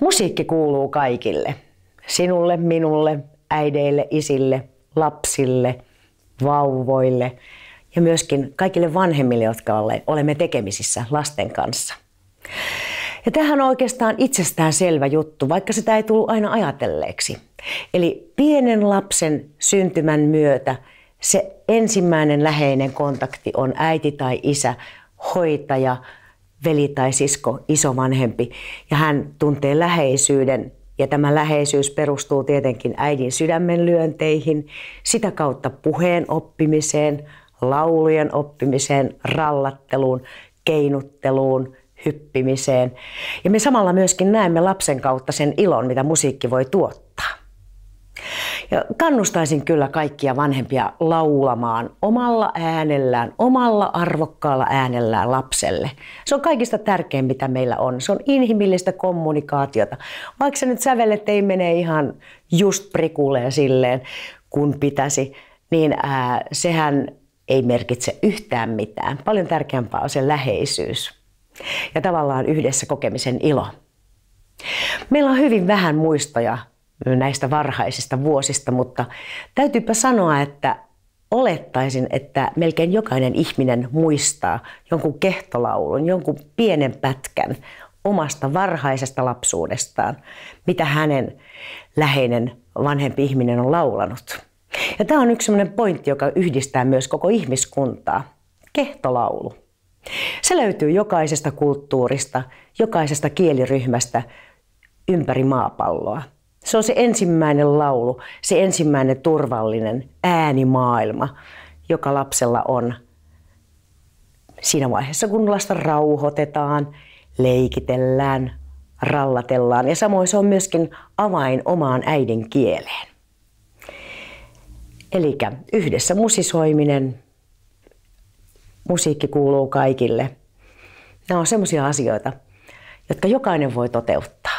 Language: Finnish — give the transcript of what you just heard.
Musiikki kuuluu kaikille. Sinulle, minulle, äideille, isille, lapsille, vauvoille ja myöskin kaikille vanhemmille, jotka olemme tekemisissä lasten kanssa. Ja tähän on oikeastaan itsestään selvä juttu, vaikka sitä ei tullut aina ajatelleeksi. Eli pienen lapsen syntymän myötä se ensimmäinen läheinen kontakti on äiti tai isä, hoitaja, veli tai sisko, isovanhempi, ja hän tuntee läheisyyden ja tämä läheisyys perustuu tietenkin äidin sydämenlyönteihin, sitä kautta puheen oppimiseen, laulujen oppimiseen, rallatteluun, keinutteluun, hyppimiseen. Ja me samalla myöskin näemme lapsen kautta sen ilon, mitä musiikki voi tuottaa. Ja kannustaisin kyllä kaikkia vanhempia laulamaan omalla äänellään, omalla arvokkaalla äänellään lapselle. Se on kaikista tärkein, mitä meillä on. Se on inhimillistä kommunikaatiota. Vaikka se nyt sävellet ei mene ihan just prikuleen silleen, kun pitäisi, niin ää, sehän ei merkitse yhtään mitään. Paljon tärkeämpää on se läheisyys ja tavallaan yhdessä kokemisen ilo. Meillä on hyvin vähän muistoja näistä varhaisista vuosista, mutta täytyypä sanoa, että olettaisin, että melkein jokainen ihminen muistaa jonkun kehtolaulun, jonkun pienen pätkän omasta varhaisesta lapsuudestaan, mitä hänen läheinen vanhempi ihminen on laulanut. Ja tämä on yksi sellainen pointti, joka yhdistää myös koko ihmiskuntaa. Kehtolaulu. Se löytyy jokaisesta kulttuurista, jokaisesta kieliryhmästä ympäri maapalloa. Se on se ensimmäinen laulu, se ensimmäinen turvallinen äänimaailma, joka lapsella on siinä vaiheessa, kun lasta rauhoitetaan, leikitellään, rallatellaan. Ja samoin se on myöskin avain omaan äidin kieleen. Eli yhdessä musisoiminen, musiikki kuuluu kaikille. Nämä on semmoisia asioita, jotka jokainen voi toteuttaa.